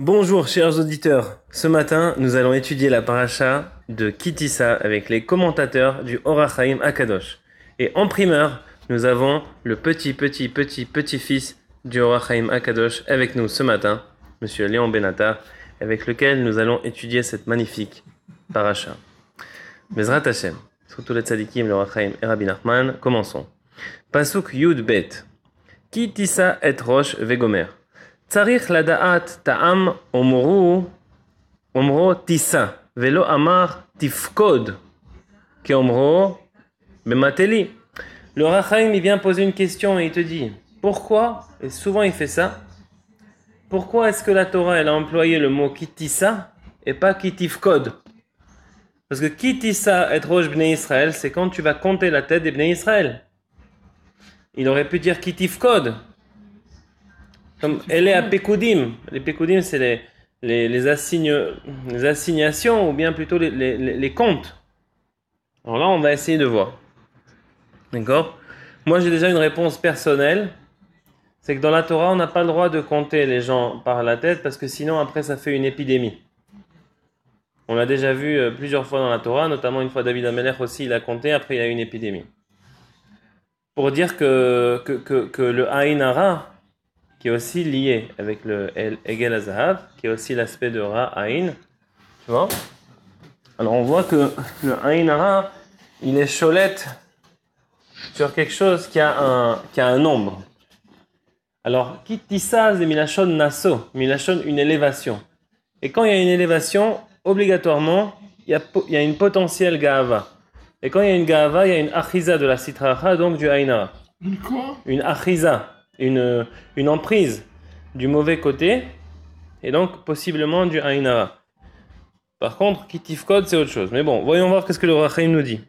Bonjour chers auditeurs, ce matin nous allons étudier la paracha de Kitissa avec les commentateurs du Horachaim Akadosh. Et en primeur, nous avons le petit petit petit petit-fils du Horachaim Akadosh avec nous ce matin, monsieur Léon Benatar, avec lequel nous allons étudier cette magnifique paracha. Mezrat Hashem, surtout les tzadikim, le Horachaim et Rabbi Nachman, commençons. Pasuk Yud Bet, Kitissa et Roche Vegomer. צריך Le Rachaim, il vient poser une question et il te dit pourquoi, et souvent il fait ça, pourquoi est-ce que la Torah elle a employé le mot kitissa et pas kitifkod Parce que kitissa et roche bnei Israël, c'est quand tu vas compter la tête des bnei Israël. Il aurait pu dire kitifkod, elle est à pekudim. Les pekudim, c'est les, les, assignations ou bien plutôt les, comptes. Alors là, on va essayer de voir. D'accord Moi, j'ai déjà une réponse personnelle. C'est que dans la Torah, on n'a pas le droit de compter les gens par la tête parce que sinon, après, ça fait une épidémie. On l'a déjà vu euh, plusieurs fois dans la Torah, notamment une fois David Amelech aussi, il a compté, après il y a eu une épidémie. Pour dire que, que, que, que le Aïnara, qui est aussi lié avec le Egel Azahav, qui est aussi l'aspect de Ra Ain. Tu vois Alors on voit que le Ain il est cholette sur quelque chose qui a un, qui a un nombre. Alors, Kittisaz et Milachon Naso, Milachon une élévation. Et quand il y a une élévation, obligatoirement, il y a, il y a une potentielle Gaava. Et quand il y a une Gaava, il y a une Achiza de la Sitraha, donc du ra Une quoi Une Achiza une une emprise du mauvais côté et donc possiblement du aïnara par contre kitif kod c'est autre chose mais bon voyons voir qu'est-ce que le Rachim nous dit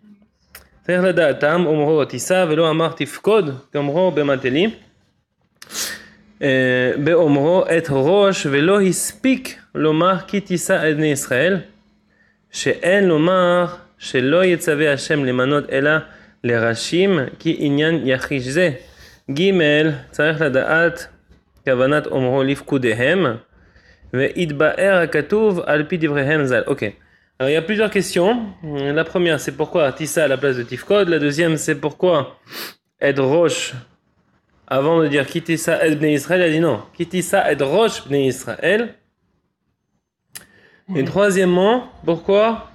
fer la datam omroh tisa velo amarti f kod k'mro be omro et rosh velo hispik lomar kitisa adne israel she'en lomar she-lo yitzave hashem lemanot ela l'rashim ki inyan yachizze il y a plusieurs questions. La première, c'est pourquoi Tissa à la place de Tifkod. La deuxième, c'est pourquoi Ed Roche, avant de dire Kitissa Ed Bne Israël, a dit non. Kitissa Ed Roche Israël. Et troisièmement, pourquoi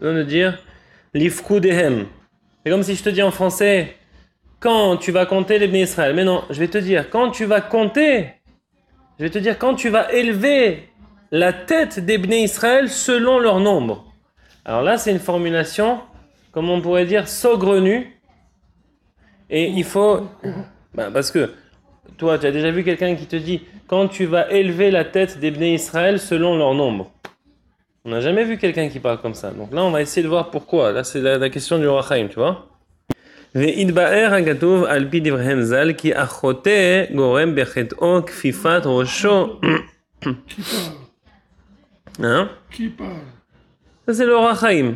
on de dire Lifkudehem. C'est comme si je te dis en français quand tu vas compter les Israël. Mais non, je vais te dire, quand tu vas compter, je vais te dire, quand tu vas élever la tête des Israël selon leur nombre. Alors là, c'est une formulation, comme on pourrait dire, saugrenue. Et il faut. Bah, parce que toi, tu as déjà vu quelqu'un qui te dit quand tu vas élever la tête des Bnei Israël selon leur nombre. On n'a jamais vu quelqu'un qui parle comme ça. Donc là, on va essayer de voir pourquoi. Là, c'est la, la, question du Rachaim, tu vois. והתבאר הכתוב על פי דבריהם ז"ל כי החוטא גורם בחטאו כפיפת ראשו. אה? כיפה. זה לא החיים.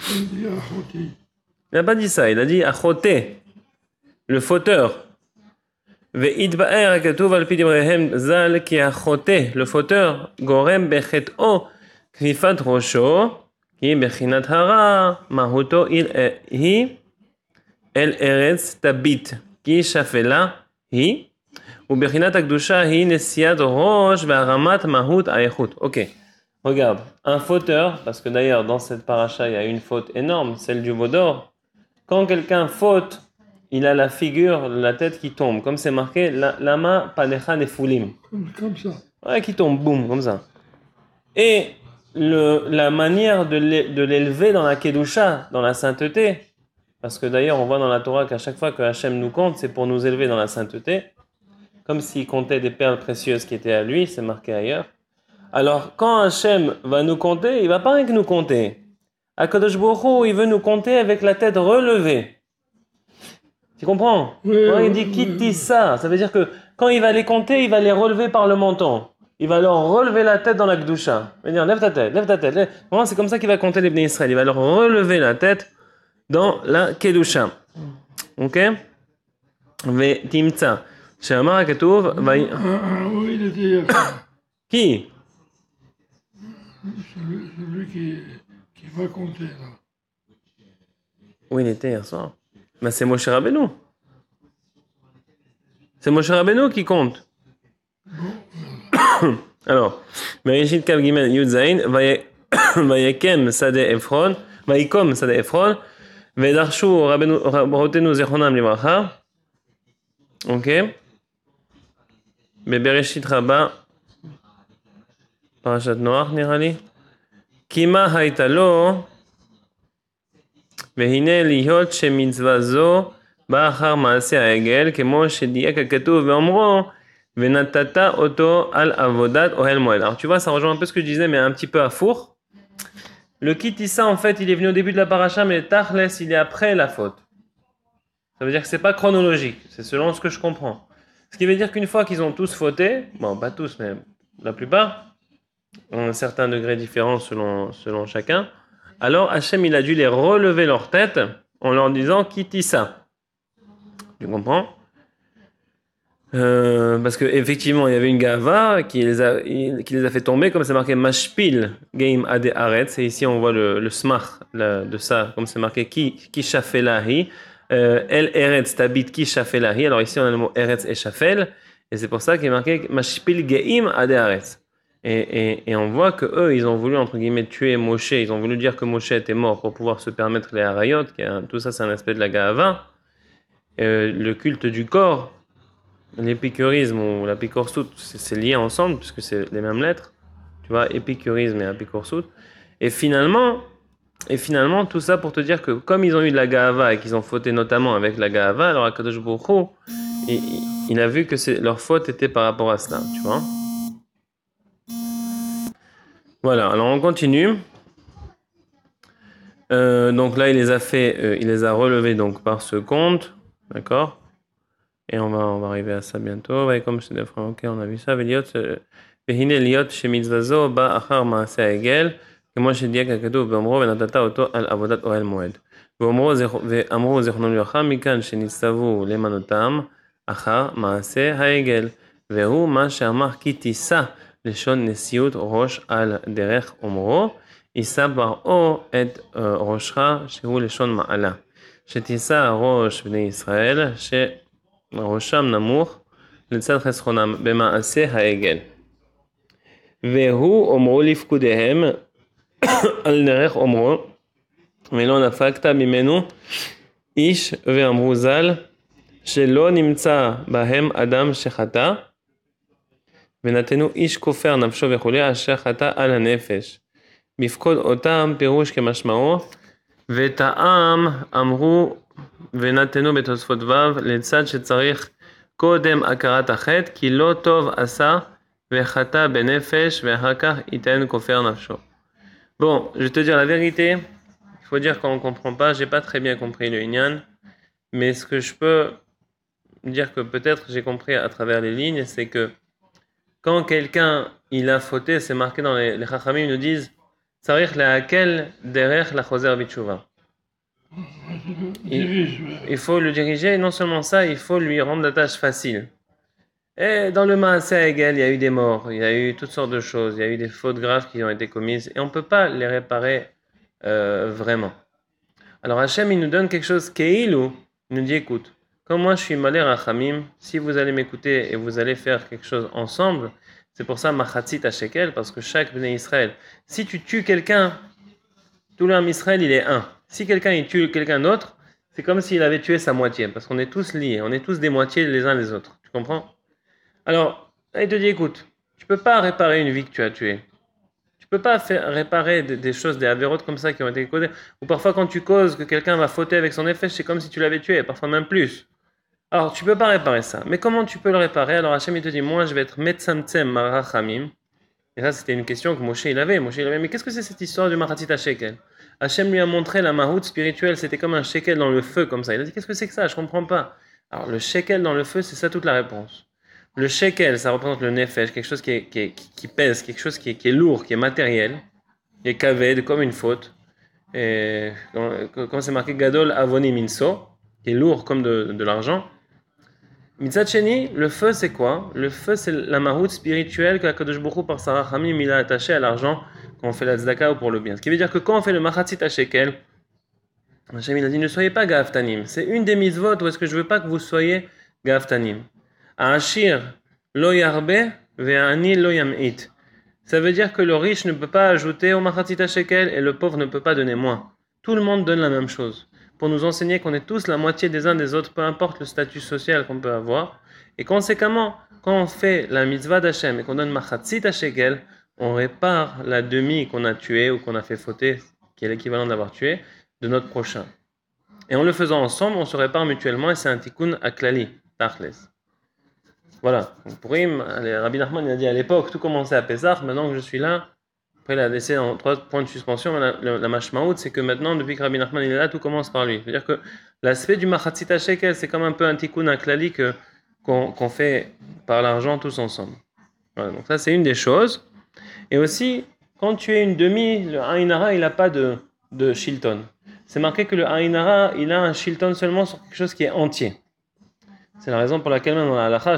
חיים. n'a pas dit ça, il a dit le fauteur. והתבאר הכתוב על פי דבריהם ז"ל כי החוטא, לפוטר, גורם בחטאו כפיפת ראשו, בחינת הרע, מהותו היא אה, El Eretz Tabit, qui Shafela, Hi, ou Berinat kedusha Hi roj Rosh, aramat Mahut Ok, regarde, un fauteur, parce que d'ailleurs dans cette paracha il y a une faute énorme, celle du mot d'or. Quand quelqu'un faute, il a la figure, la tête qui tombe, comme c'est marqué, Lama Panecha Nefulim. Comme ça. Ouais, qui tombe, boum, comme ça. Et le, la manière de l'élever dans la Kedusha, dans la sainteté, parce que d'ailleurs, on voit dans la Torah qu'à chaque fois que Hachem nous compte, c'est pour nous élever dans la sainteté, comme s'il comptait des perles précieuses qui étaient à lui, c'est marqué ailleurs. Alors, quand Hachem va nous compter, il va pas rien que nous compter. à Bochou, il veut nous compter avec la tête relevée. Tu comprends Il dit qui dit ça. Ça veut dire que quand il va les compter, il va les relever par le menton. Il va leur relever la tête dans la gdoucha. Il va dire lève ta tête, lève ta tête. c'est comme ça qu'il va compter les bénis Israël. Il va leur relever la tête dans la Kedusha. Ok ותמצא, שאמר הכתוב, qui Celui qui, qui va compter là. Où il était hier soir ben, C'est Moshe Rabbeinu. C'est Moshe Rabbeinu qui compte. Alors, Mérichit Kav Gimel Yud Zayin, Vayekem Sade va ykom Sade Efron Vedakhshu rabenu rotenu zihonam limra OK Me bereshit rabah Pan shot noach Kima haïtalo? lo vehinel yol chem inzva zo ba'achar egel kamo shediya ka ketuv ve'omro venatata oto al avodat ohel moel tu vois ça rejoint un peu ce que je disais mais un petit peu à four le kitissa, en fait, il est venu au début de la paracha, mais Tachles, il est après la faute. Ça veut dire que ce n'est pas chronologique, c'est selon ce que je comprends. Ce qui veut dire qu'une fois qu'ils ont tous fauté, bon, pas tous, mais la plupart, ont un certain degré différent selon, selon chacun, alors Hachem, il a dû les relever leur tête en leur disant kitissa. Tu comprends euh, parce que effectivement, il y avait une gava qui les a, qui les a fait tomber, comme c'est marqué Mashpil Game Ade Aretz. Et ici, on voit le, le smar de ça, comme c'est marqué qui euh, El Eretz Tabit qui Alors ici, on a le mot Eretz et Et c'est pour ça qu'il est marqué Mashpil Game Ade Aretz. Et, on voit que eux, ils ont voulu entre guillemets tuer Moshe. Ils ont voulu dire que Moshe était mort pour pouvoir se permettre les harayot. Tout ça, c'est un aspect de la gava. Euh, le culte du corps L'épicurisme ou la picorsoute, c'est lié ensemble puisque c'est les mêmes lettres. Tu vois, épicurisme et la Et finalement, et finalement, tout ça pour te dire que comme ils ont eu de la gava et qu'ils ont fauté notamment avec la Gaava, alors Akadosh Baruch il, il a vu que leur faute était par rapport à cela, tu vois. Voilà, alors on continue. Euh, donc là, il les a fait, euh, il les a relevés donc par ce compte, d'accord et on va, on va arriver à ça bientôt. Et comme je te frère, ok, on a vu ça. והנה להיות שמצווה בא אחר מעשה העגל, כמו שדייק הכתוב באומרו ונתת אותו על עבודת אוהל מועד. ואומרו, ואמרו לברכה מכאן שנצטוו למנותם אחר מעשה העגל, והוא מה שאמר כי תישא לשון נשיאות ראש על דרך אומרו, יישא פרעה את ראשך שהוא לשון מעלה. שתישא ראש בני ישראל, ש... ראשם נמוך לצד חסכונם במעשה העגל. והוא אומרו לפקודיהם על דרך אומרו ולא נפקת ממנו איש ואמרו ז"ל שלא נמצא בהם אדם שחטא ונתנו איש כופר נפשו וכולי אשר חטא על הנפש. בפקוד אותם פירוש כמשמעו וטעם אמרו Bon, je vais te dire la vérité. Il faut dire qu'on ne comprend pas. J'ai pas très bien compris le Inyan. Mais ce que je peux dire que peut-être j'ai compris à travers les lignes, c'est que quand quelqu'un il a fauté, c'est marqué dans les, les ils nous disent Sarich à hakel derrière la choser il, faut le diriger, et non seulement ça, il faut lui rendre la tâche facile. Et dans le à il y a eu des morts, il y a eu toutes sortes de choses, il y a eu des fautes graves qui ont été commises, et on ne peut pas les réparer euh, vraiment. Alors Hachem, il nous donne quelque chose, qu'il il nous dit, écoute, comme moi je suis à Hamim si vous allez m'écouter et vous allez faire quelque chose ensemble, c'est pour ça Machatzit Shekel, parce que chaque Bnei Israël, si tu tues quelqu'un, tout l'homme Israël, il est un. Si quelqu'un tue quelqu'un d'autre, c'est comme s'il avait tué sa moitié, parce qu'on est tous liés, on est tous des moitiés les uns les autres. Tu comprends Alors, il te dit, écoute, tu peux pas réparer une vie que tu as tuée. Tu peux pas réparer des, choses, des avérotes comme ça qui ont été causées. Ou parfois quand tu causes que quelqu'un va fauter avec son effet, c'est comme si tu l'avais tué, parfois même plus. Alors, tu peux pas réparer ça. Mais comment tu peux le réparer Alors, Hachem, il te dit, moi, je vais être médecin Metsamtsem Marachamim. Et ça, c'était une question que Moshe, il avait. Moshe, il avait, mais qu'est-ce que c'est cette histoire du Maratita Hachem lui a montré la Mahout spirituelle, c'était comme un shekel dans le feu, comme ça. Il a dit Qu'est-ce que c'est que ça Je ne comprends pas. Alors, le shekel dans le feu, c'est ça toute la réponse. Le shekel, ça représente le nefesh, quelque chose qui, pèse, quelque chose qui est, lourd, qui est matériel, qui est kaved, comme une faute. Et, comme c'est marqué Gadol Avoni Minso, qui est lourd comme de, l'argent. Mitzacheni, le feu, c'est quoi Le feu, c'est la Mahout spirituelle que la Kadosh Baruch par Sarah Hamim, il a attaché à l'argent quand on fait la ou pour le bien. Ce qui veut dire que quand on fait le machatzit à shekel, Hachem il a dit ne soyez pas gaftanim. C'est une des mitzvot où est-ce que je veux pas que vous soyez gaftanim. Ashir lo yarbe ve'ani lo yam'it. Ça veut dire que le riche ne peut pas ajouter au machatzit shekel et le pauvre ne peut pas donner moins. Tout le monde donne la même chose pour nous enseigner qu'on est tous la moitié des uns des autres, peu importe le statut social qu'on peut avoir. Et conséquemment, quand on fait la mitzvah d'Hachem et qu'on donne machatzit à shekel, on répare la demi qu'on a tuée ou qu'on a fait fauter, qui est l'équivalent d'avoir tué, de notre prochain. Et en le faisant ensemble, on se répare mutuellement et c'est un tikkun aklali, tachles. Voilà. Pour le Rabbi Nachman a dit à l'époque, tout commençait à Pesach, maintenant que je suis là, après il a laissé en trois points de suspension, la, la, c'est que maintenant, depuis que Rabbi Nachman est là, tout commence par lui. C'est-à-dire que l'aspect du machatzita shekel, c'est comme un peu un tikkun aklali qu'on fait par l'argent tous ensemble. Voilà, donc ça c'est une des choses. Et aussi, quand tu es une demi, le Ainara, il n'a pas de, de Shilton. C'est marqué que le Ainara, il a un Shilton seulement sur quelque chose qui est entier. C'est la raison pour laquelle même dans la halakha,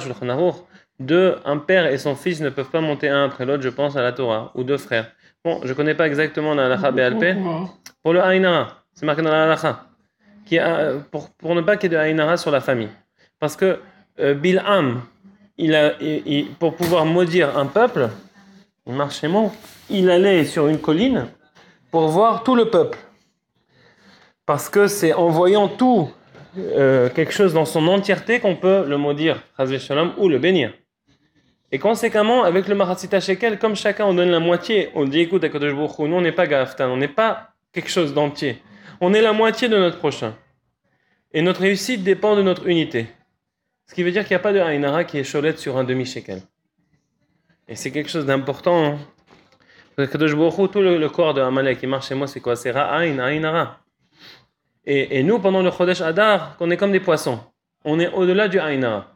deux, un père et son fils ne peuvent pas monter un après l'autre, je pense à la Torah, ou deux frères. Bon, je ne connais pas exactement la halakha Béalpé. Pour le Ainara, c'est marqué dans la halakha, qui pour, ne pas qu'il y ait de Ainara sur la famille. Parce que euh, Bil'am, il a, pour pouvoir maudire un peuple, il marchait Il allait sur une colline pour voir tout le peuple. Parce que c'est en voyant tout, euh, quelque chose dans son entièreté, qu'on peut le maudire, shalom, ou le bénir. Et conséquemment, avec le Mahatsita Shekel, comme chacun on donne la moitié, on dit écoute, nous on n'est pas Gaftan, on n'est pas quelque chose d'entier. On est la moitié de notre prochain. Et notre réussite dépend de notre unité. Ce qui veut dire qu'il n'y a pas de Ainara qui est cholette sur un demi-shekel. Et c'est quelque chose d'important. Hein. tout le, corps de Amalek qui marche chez moi, c'est quoi C'est Ra'ain, A'inara. et, et, nous, pendant le Chodesh Adar, on est comme des poissons. On est au-delà du Aïn-Ara.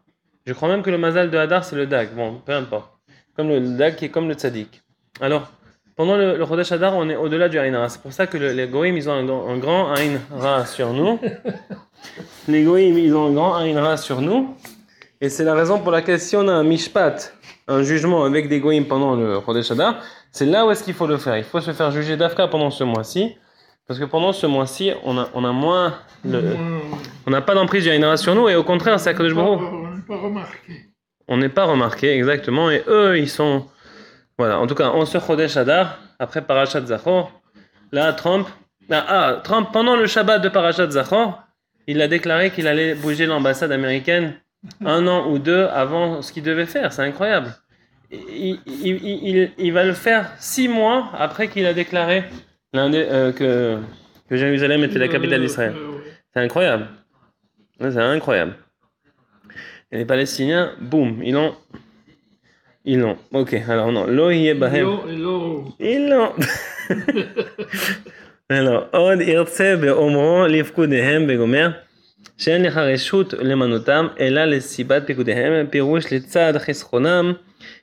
Je crois même que le Mazal de Adar, c'est le Dag. Bon, peu importe. Comme le, Dag qui est comme le Tzadik. Alors, pendant le, Khodesh Chodesh Adar, on est au-delà du Aïn-Ara. C'est pour ça que les Goïm, ils ont un, grand A'inara sur nous. les Goïm, ils ont un grand A'inara sur nous. Et c'est la raison pour laquelle si on a un Mishpat, un jugement avec des goïms pendant le Chodesh Adar, c'est là où est-ce qu'il faut le faire. Il faut se faire juger d'Afka pendant ce mois-ci, parce que pendant ce mois-ci, on a, on a moins. Le, on n'a pas d'emprise générale sur nous, et au contraire, c'est à Baruch. On n'est pas remarqué. On n'est pas remarqué, exactement, et eux, ils sont. Voilà, en tout cas, on se Chodesh Adar, après Parashat Zachor, là, Trump. Là, ah, ah, Trump, pendant le Shabbat de Parashat Zachor, il a déclaré qu'il allait bouger l'ambassade américaine un an ou deux avant ce qu'il devait faire. C'est incroyable. Il, va le faire six mois après qu'il a déclaré euh, que, Jérusalem était la capitale d'Israël. C'est incroyable. C'est incroyable. Et les Palestiniens, boum, ils l'ont. Ils l'ont. Ok, alors non. Ils l'ont. Alors, od irtse be'omron hembe gomer. שאין לך רשות למנותם, אלא לסיבת פיקודיהם, פירוש לצד חסכונם,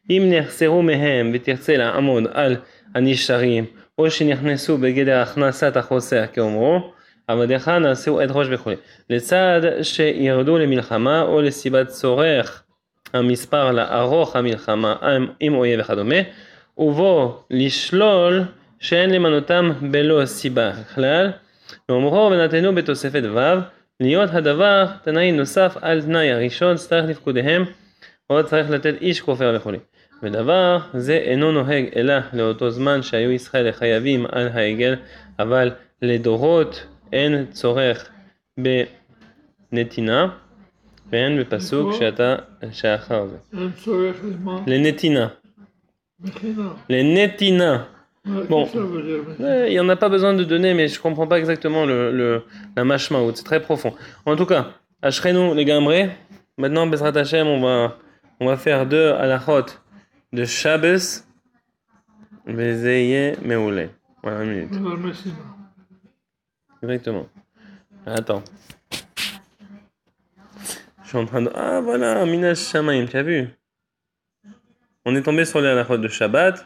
אם נחסרו מהם ותרצה לעמוד על הנשארים, או שנכנסו בגדר הכנסת החוסר כאומרו, עבדיך נעשו עד ראש וכו', לצד שירדו למלחמה או לסיבת צורך המספר לערוך המלחמה עם, עם אויב וכדומה, ובו לשלול שאין למנותם בלא סיבה כלל, ואומרו ונתנו בתוספת ו' להיות הדבר תנאי נוסף על תנאי הראשון, צריך לפקודיהם, או צריך לתת איש כופר לחולים. ודבר זה אינו נוהג אלא לאותו זמן שהיו ישראל חייבים על העגל, אבל לדורות אין צורך בנתינה, ואין בפסוק שאתה, שאחר זה. אין צורך למה? לנתינה. בחינם. לנתינה. bon, il n'y en a pas besoin de donner, mais je comprends pas exactement le, la mâche C'est très profond. En tout cas, nous les gambrés. Maintenant, Hashem, on va, on va faire deux à de Shabbos. de Meoulé. Voilà, une minute. Exactement. Attends. Je suis en train de. Ah voilà, Minash Shamaim, tu vu On est tombé sur les halachot de Shabbat.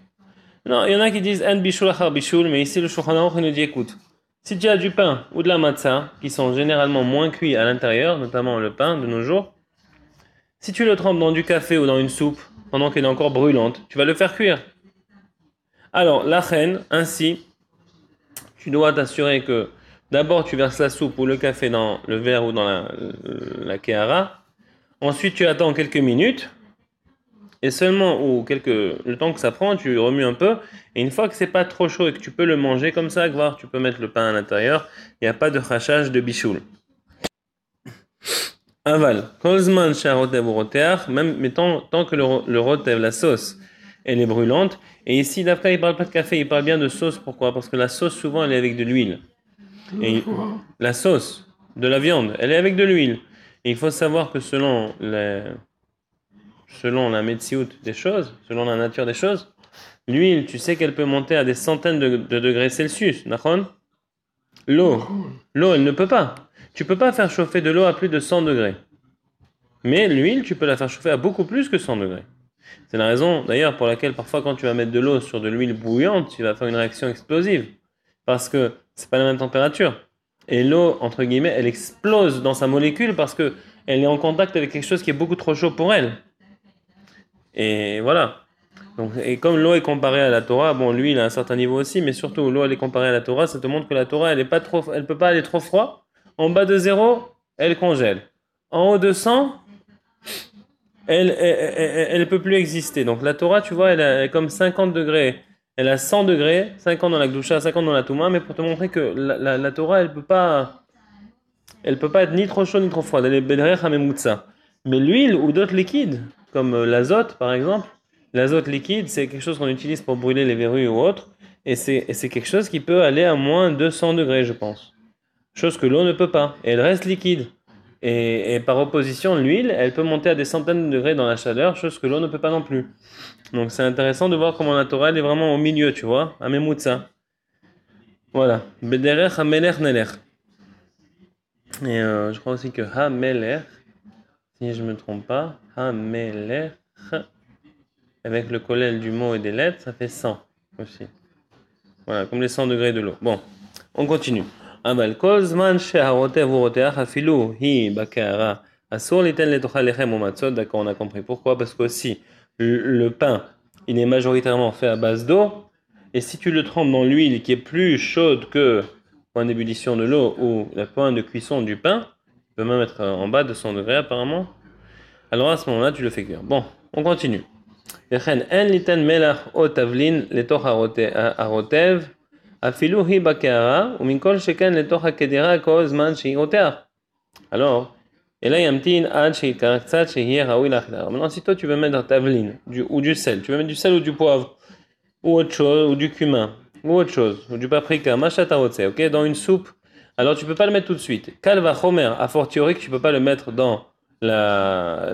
Non, il y en a qui disent En mais ici le Shulchan Aruch nous dit écoute, si tu as du pain ou de la matzah, qui sont généralement moins cuits à l'intérieur, notamment le pain de nos jours, si tu le trempes dans du café ou dans une soupe, pendant qu'elle est encore brûlante, tu vas le faire cuire. Alors, la reine, ainsi, tu dois t'assurer que d'abord tu verses la soupe ou le café dans le verre ou dans la, la Ensuite, tu attends quelques minutes et seulement ou quelques, le temps que ça prend, tu remues un peu, et une fois que c'est pas trop chaud et que tu peux le manger comme ça, voir, tu peux mettre le pain à l'intérieur, il n'y a pas de rachage de bichoul. Aval, kolzman sharotev même tant, que le, le rotev, la sauce, elle est brûlante, et ici d'après il parle pas de café, il parle bien de sauce, pourquoi Parce que la sauce souvent elle est avec de l'huile. Et la sauce de la viande, elle est avec de l'huile. il faut savoir que selon les selon la médecine des choses, selon la nature des choses, l'huile, tu sais qu'elle peut monter à des centaines de, degrés Celsius, d'accord L'eau, l'eau, elle ne peut pas. Tu peux pas faire chauffer de l'eau à plus de 100 degrés. Mais l'huile, tu peux la faire chauffer à beaucoup plus que 100 degrés. C'est la raison d'ailleurs pour laquelle parfois quand tu vas mettre de l'eau sur de l'huile bouillante, tu vas faire une réaction explosive. Parce que c'est pas la même température. Et l'eau, entre guillemets, elle explose dans sa molécule parce que elle est en contact avec quelque chose qui est beaucoup trop chaud pour elle. Et voilà. Donc, et comme l'eau est comparée à la Torah, bon, lui, il a un certain niveau aussi, mais surtout, l'eau, elle est comparée à la Torah, ça te montre que la Torah, elle est pas trop, elle peut pas aller trop froid. En bas de zéro, elle congèle. En haut de 100, elle ne elle, peut plus exister. Donc la Torah, tu vois, elle, est comme 50 degrés. Elle a 100 degrés, 50 dans la Gdoucha, 50 dans la Touma, mais pour te montrer que la, la, Torah, elle peut pas, elle peut pas être ni trop chaude ni trop froide. Elle est Mais l'huile ou d'autres liquides, comme euh, l'azote par exemple. L'azote liquide, c'est quelque chose qu'on utilise pour brûler les verrues ou autre, et c'est quelque chose qui peut aller à moins 200 degrés, je pense. Chose que l'eau ne peut pas, elle reste liquide. Et, par opposition, l'huile, elle peut monter à des centaines de degrés dans la chaleur, chose que l'eau ne peut pas non plus. Donc c'est intéressant de voir comment la Torah elle est vraiment au milieu, tu vois, à ça. Voilà. Bederech Hamelech neler. Et euh, je crois aussi que Hamelech, si je ne me trompe pas, avec le collège du mot et des lettres, ça fait 100 aussi. Voilà, comme les 100 degrés de l'eau. Bon, on continue. d'accord on a compris pourquoi, parce que si le pain il est majoritairement fait à base d'eau, et si tu le trempes dans l'huile qui est plus chaude que point d'ébullition de l'eau ou la pointe de cuisson du pain, peut même être en bas de 100 degrés apparemment, alors à ce moment-là, tu le fais cuire. Bon, on continue. Alors, et là, il y a un petit Maintenant, si toi tu veux mettre un ou du sel, tu veux mettre du sel ou du poivre, ou autre chose, ou du cumin, ou autre chose, ou du paprika, ok, dans une soupe, alors tu peux pas le mettre tout de suite. kalva Homer, a fortiori que tu peux pas le mettre dans la,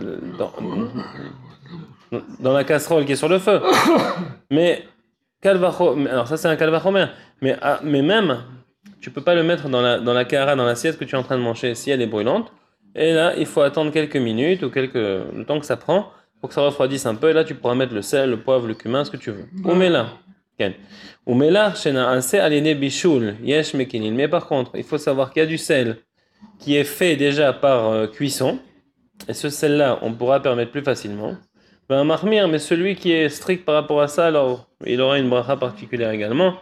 dans, la casserole qui est sur le feu. Mais, alors ça c'est un calvachomer, mais, ah, mais même, tu peux pas le mettre dans la, dans la cara, dans l'assiette que tu es en train de manger si elle est brûlante. Et là, il faut attendre quelques minutes ou quelques, le temps que ça prend pour que ça refroidisse un peu. Et là, tu pourras mettre le sel, le poivre, le cumin, ce que tu veux. Ou mets là. Ou là, yesh Mais par contre, il faut savoir qu'il y a du sel qui est fait déjà par euh, cuisson et ce celle-là, on pourra permettre plus facilement. Ben, marmir, mais celui qui est strict par rapport à ça, alors il aura une bracha particulière également.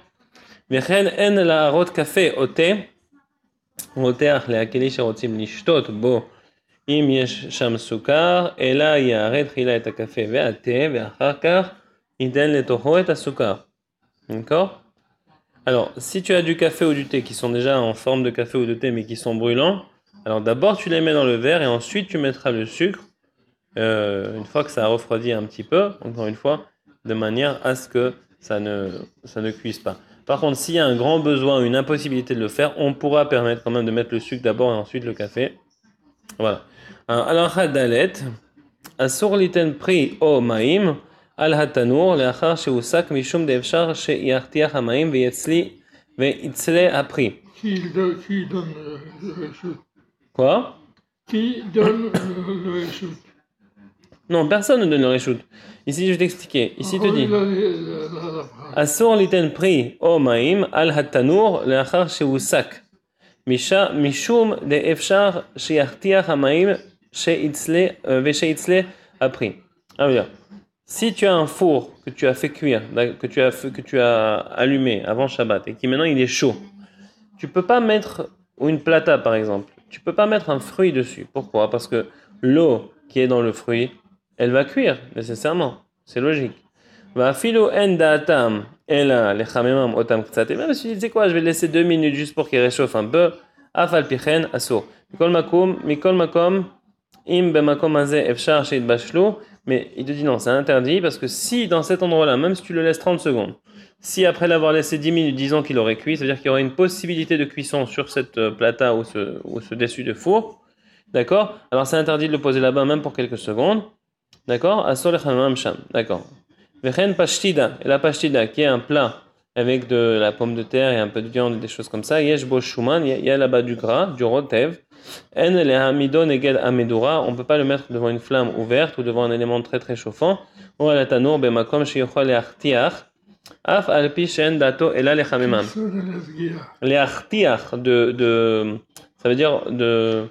la café וכן אין להראות קפה et là il להכלי שרוצים לשתות בו et café et סוכר, אלא יערה תחילה את הקפה והתה, ואחר le ייתן לתוכו את sukar D'accord Alors, si tu as du café ou du thé qui sont déjà en forme de café ou de thé mais qui sont brûlants, alors d'abord tu les mets dans le verre et ensuite tu mettras le sucre euh, une fois que ça a refroidi un petit peu, encore une fois, de manière à ce que ça ne, ça ne cuise pas. Par contre, s'il y a un grand besoin, une impossibilité de le faire, on pourra permettre quand même de mettre le sucre d'abord et ensuite le café. Voilà. Euh, alors, asur liten pri al Quoi Qui donne le réchute Non, personne ne donne le réchute. Ici, je vais t'expliquer. Ici, il te dit Assur liten pri o maim al hatanur leachar sheusak. משום דאפשר שיחתיח המים שיצלה a pri. Ah oui, si tu as un four que tu as fait cuire, que tu as, que tu as allumé avant Shabbat et qui maintenant il est chaud, tu peux pas mettre une plata par exemple tu peux pas mettre un fruit dessus. Pourquoi Parce que l'eau qui est dans le fruit, elle va cuire nécessairement. C'est logique. otam Même ah, si tu quoi, je vais laisser deux minutes juste pour qu'il réchauffe un peu. Afal pichen asur. Mikol makom, mikol makom, im bemakom azeh efshar Mais il te dit non, c'est interdit parce que si dans cet endroit-là, même si tu le laisses 30 secondes, si après l'avoir laissé 10 minutes, disons qu'il aurait cuit, c'est-à-dire qu'il y aurait une possibilité de cuisson sur cette euh, plata ou ce, ou dessus de four, d'accord Alors c'est interdit de le poser là-bas même pour quelques secondes, d'accord d'accord et la pashtida qui est un plat avec de la pomme de terre et un peu de viande des choses comme ça, yesh il y a là-bas du gras, du rotev, en le amedura, on ne peut pas le mettre devant une flamme ouverte ou devant un élément très très chauffant, ou la Af al shen dato de de ça veut dire de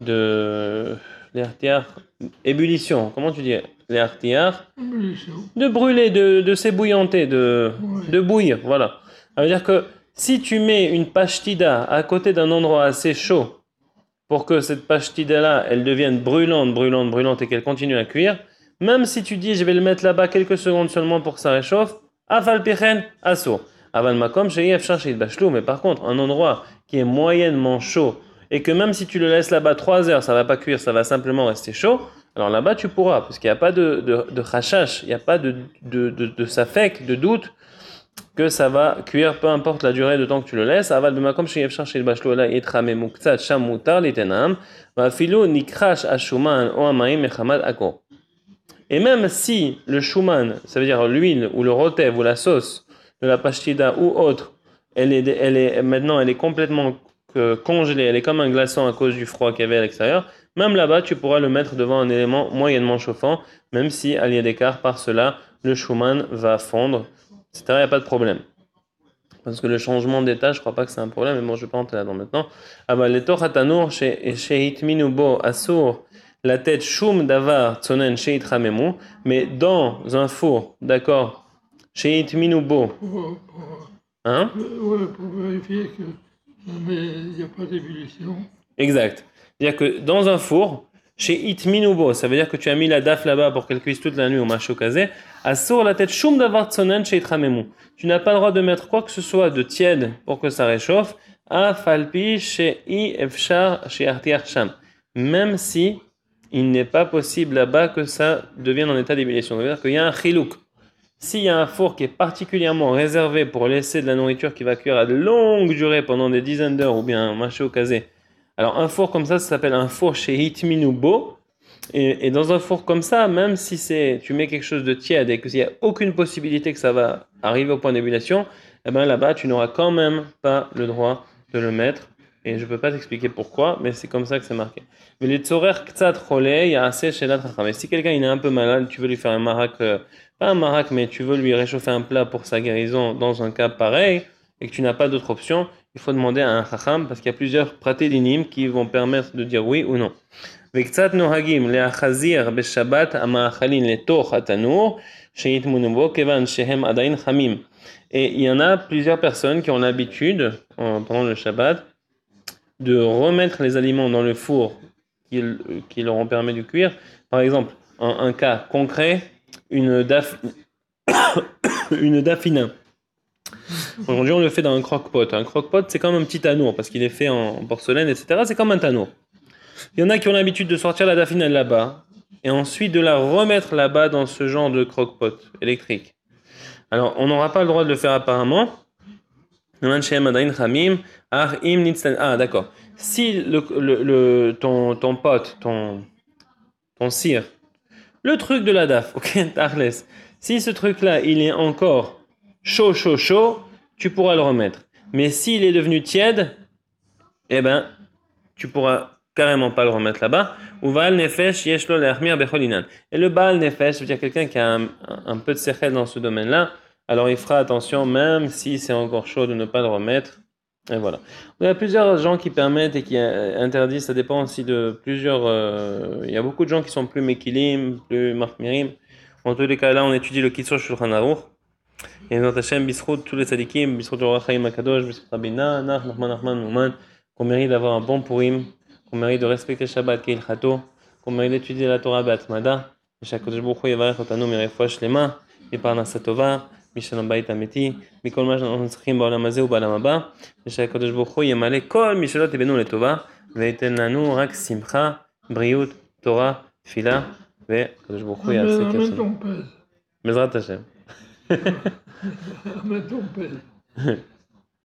de ébullition. Comment tu dis ébullition, De brûler, de de s'ébouillanter, de de bouillir. Voilà. Ça veut dire que si tu mets une pashtida à côté d'un endroit assez chaud pour que cette pashtida là, elle devienne brûlante, brûlante, brûlante et qu'elle continue à cuire, même si tu dis je vais le mettre là-bas quelques secondes seulement pour que ça réchauffe, Afal pichen assour. Aval makom bah, mais par contre, un endroit qui est moyennement chaud, et que même si tu le laisses là-bas 3 heures, ça va pas cuire, ça va simplement rester chaud, alors là-bas tu pourras, parce qu'il n'y a pas de, de, de rachash, il n'y a pas de, de, de, de safek, de doute, que ça va cuire, peu importe la durée de temps que tu le laisses. Aval b'makom sheyefshar shel bashlo la yitrame muktzat sham mutar litenam, va bah, filou, nikra ashuman o amayim mechamad akko. Et même si le chouman, ça veut dire l'huile ou le rotev ou la sauce de la pastida ou autre, elle est, elle est, maintenant elle est complètement euh, congelée, elle est comme un glaçon à cause du froid qu'il y avait à l'extérieur, même là-bas tu pourras le mettre devant un élément moyennement chauffant, même si à d'écart par cela le chouman va fondre, etc. Il n'y a pas de problème. Parce que le changement d'état, je crois pas que c'est un problème, mais bon, je vais pas rentrer là-dedans maintenant. Ah bah, les chez Hitminubo, Asur, la tête shum davar tsonen sheit hamemu, mais dans un four, d'accord, chez minubo. Hein? pour hein? euh, vérifier n'y a pas Exact. C'est-à-dire que dans un four, chez minubo, ça veut dire que tu as mis la daf là-bas pour qu'elle cuise toute la nuit au à assur la tête shum davar tsonen sheit hamemu. Tu n'as pas le droit de mettre quoi que ce soit de tiède pour que ça réchauffe, a falpi chez i efshar chez artiarcham. Même si il n'est pas possible là-bas que ça devienne en état d'ébullition. C'est-à-dire qu'il y a un chilouk. S'il y a un four qui est particulièrement réservé pour laisser de la nourriture qui va cuire à de longues durées pendant des dizaines d'heures ou bien un marché au casé, alors un four comme ça, ça s'appelle un four chez Hitminubo. Et, dans un four comme ça, même si c'est, tu mets quelque chose de tiède et qu'il n'y a aucune possibilité que ça va arriver au point d'ébullition, eh ben là-bas, tu n'auras quand même pas le droit de le mettre et je ne peux pas t'expliquer pourquoi, mais c'est comme ça que c'est marqué. Mais les tzorer si quelqu'un est un peu malade, tu veux lui faire un marac euh, pas un marac mais tu veux lui réchauffer un plat pour sa guérison dans un cas pareil, et que tu n'as pas d'autre option, il faut demander à un chacham, parce qu'il y a plusieurs d'inim qui vont permettre de dire oui ou non. Et il y en a plusieurs personnes qui ont l'habitude, pendant le Shabbat, de remettre les aliments dans le four qui, leur ont permis de cuire. Par exemple, un, un cas concret, une, daf, une Aujourd'hui, on le fait dans un croque-pot. Un croque-pot, c'est comme un petit tanour, parce qu'il est fait en porcelaine, etc. C'est comme un tanour. Il y en a qui ont l'habitude de sortir la dafina là-bas, et ensuite de la remettre là-bas dans ce genre de croque-pot électrique. Alors, on n'aura pas le droit de le faire apparemment. Ah, ah, d'accord. Si le, ton, pote, ton, ton sire, le truc de la DAF, ok, si ce truc-là, il est encore chaud, chaud, chaud, tu pourras le remettre. Mais s'il est devenu tiède, eh ben, tu pourras carrément pas le remettre là-bas. Ou Nefesh, Et le Baal Nefesh, C'est à dire quelqu'un qui a un, peu de séchel dans ce domaine-là, alors il fera attention, même si c'est encore chaud, de ne pas le remettre et voilà. Il y a plusieurs gens qui permettent et qui euh, interdisent, ça dépend aussi de plusieurs. Euh, il y a beaucoup de gens qui sont plus Mekilim, plus Mahmirim. En tous les cas, là, on étudie le sur Shulchan Aruch. Et dans Hashem, Bisroud, tous les Sadikim, Bisroud Yorachaim Akadosh, Bisroud Rabina, Nach, Nachman, Nachman, Nouman, qu'on mérite d'avoir un bon pourim, qu'on mérite de respecter Shabbat Keil on qu'on mérite d'étudier la Torah Batmada, et chaque Baruch Hu Yavarech Otanu Mirefouach Lema, et Parnasatova. משלום בית אמיתי, מכל מה שאנחנו צריכים בעולם הזה ובעולם הבא, ושהקדוש ברוך הוא ימלא כל מי שלא תבנו לטובה, וייתן לנו רק שמחה, בריאות, תורה, תפילה, והקדוש ברוך הוא יעשה כרצונו. בעזרת השם.